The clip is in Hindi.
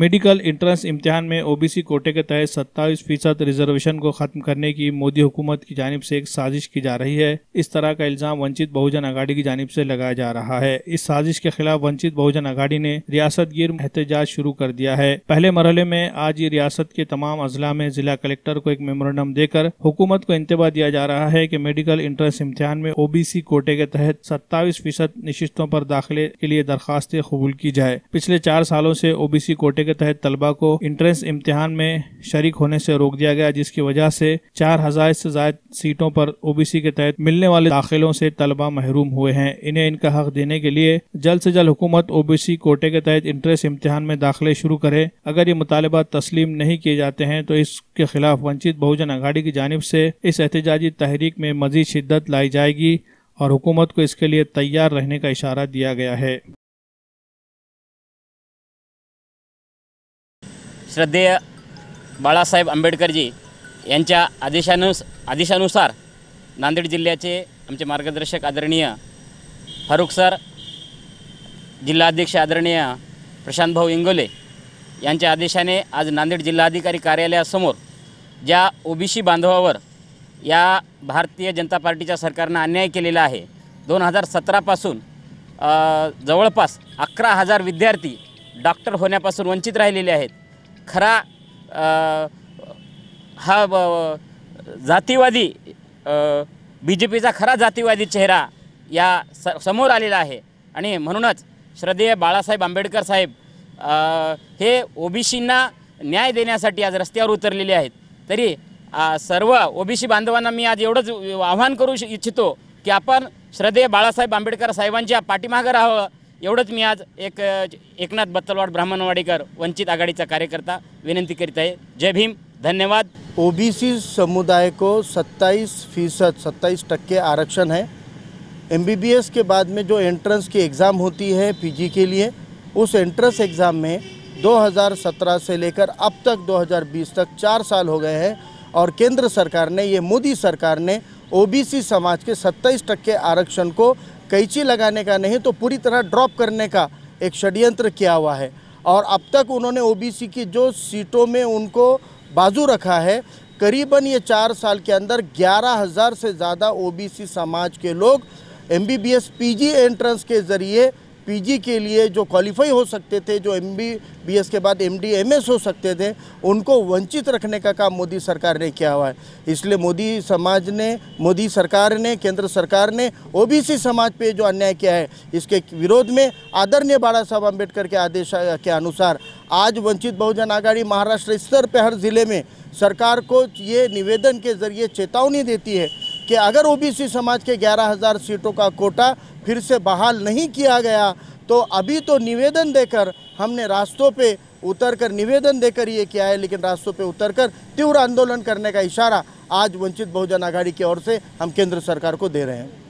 मेडिकल इंट्रेंस इम्तिहान में ओबीसी कोटे के तहत सत्ताईस फीसद रिजर्वेशन को खत्म करने की मोदी हुकूमत की जानब से एक साजिश की जा रही है इस तरह का इल्जाम वंचित बहुजन अघाड़ी की जानब से लगाया जा रहा है इस साजिश के खिलाफ वंचित बहुजन अघाड़ी ने रियासत गिर एहतजाज शुरू कर दिया है पहले मरहले में आज ही रियासत के तमाम अजला में जिला कलेक्टर को एक मेमोरेंडम देकर हुकूमत को इंतबाह दिया जा रहा है की मेडिकल इंट्रेंस इम्तिहान में ओबीसी कोटे के तहत सत्ताईस फीसद नशिस्तों पर दाखिले के लिए दरखास्तें कबूल की जाए पिछले चार सालों से ओबीसी कोटे के तहत तलबा को इंट्रेंस इम्तिहान में शरीक होने से रोक दिया गया जिसकी वजह से चार हजार से ज्यादा सीटों पर ओबीसी के तहत मिलने वाले दाखिलों से तलबा महरूम हुए हैं इन्हें इनका हक देने के लिए जल्द से जल्द हुकूमत ओबीसी कोटे के तहत इंट्रेंस इम्तिहान में दाखिले शुरू करे अगर ये मुतालबा तस्लीम नहीं किए जाते हैं तो इसके खिलाफ वंचित बहुजन अघाड़ी की जानब से इस एहतजाजी तहरीक में मजीद शिद्दत लाई जाएगी और हुकूमत को इसके लिए तैयार रहने का इशारा दिया गया है श्रद्धेय बाळासाहेब आंबेडकरजी यांच्या आदेशानुस आदेशानुसार नांदेड जिल्ह्याचे आमचे मार्गदर्शक आदरणीय फारुख सर जिल्हाध्यक्ष आदरणीय प्रशांत भाऊ इंगोले यांच्या आदेशाने आज नांदेड जिल्हाधिकारी कार्यालयासमोर ज्या ओबीसी बांधवावर या भारतीय जनता पार्टीच्या सरकारनं अन्याय केलेला आहे दोन हजार सतरापासून जवळपास अकरा हजार विद्यार्थी डॉक्टर होण्यापासून वंचित राहिलेले आहेत खरा हा जातीवादी बी जे पीचा खरा जातीवादी चेहरा या स समोर आलेला आहे आणि म्हणूनच श्रद्धेय बाळासाहेब आंबेडकर साहेब हे ओबीसींना न्याय देण्यासाठी आज रस्त्यावर उतरलेले आहेत तरी सर्व ओबीसी बांधवांना मी आज एवढंच आव्हान करू इच्छितो की आपण श्रद्धेय बाळासाहेब आंबेडकर साहेबांच्या पाठीमागं राहावं एवढंच मैं आज एक एकनाथ बत्तलवाड ब्राह्मणवाडीकर वंचित आघाड़ी कार्यकर्ता विनंती करीत है जय भीम धन्यवाद ओबीसी समुदाय को 27 फीसद सत्ताईस टक्के आरक्षण है एमबीबीएस के बाद में जो एंट्रेंस की एग्ज़ाम होती है पीजी के लिए उस एंट्रेंस एग्ज़ाम में 2017 से लेकर अब तक 2020 तक चार साल हो गए हैं और केंद्र सरकार ने ये मोदी सरकार ने ओबीसी समाज के 27 टक्के आरक्षण को कैची लगाने का नहीं तो पूरी तरह ड्रॉप करने का एक षड्यंत्र किया हुआ है और अब तक उन्होंने ओबीसी की जो सीटों में उनको बाजू रखा है करीबन ये चार साल के अंदर ग्यारह हज़ार से ज़्यादा ओबीसी समाज के लोग एमबीबीएस पीजी एंट्रेंस के ज़रिए पीजी के लिए जो क्वालिफाई हो सकते थे जो एम बी के बाद एम डी हो सकते थे उनको वंचित रखने का काम मोदी सरकार ने किया हुआ है इसलिए मोदी समाज ने मोदी सरकार ने केंद्र सरकार ने ओबीसी समाज पे जो अन्याय किया है इसके विरोध में आदरणीय बाला साहब अम्बेडकर के आदेश के अनुसार आज वंचित बहुजन आघाड़ी महाराष्ट्र स्तर पर हर ज़िले में सरकार को ये निवेदन के ज़रिए चेतावनी देती है कि अगर ओबीसी समाज के 11,000 सीटों का कोटा फिर से बहाल नहीं किया गया तो अभी तो निवेदन देकर हमने रास्तों पे उतर कर निवेदन देकर ये किया है लेकिन रास्तों पे उतर कर तीव्र आंदोलन करने का इशारा आज वंचित बहुजन आघाड़ी की ओर से हम केंद्र सरकार को दे रहे हैं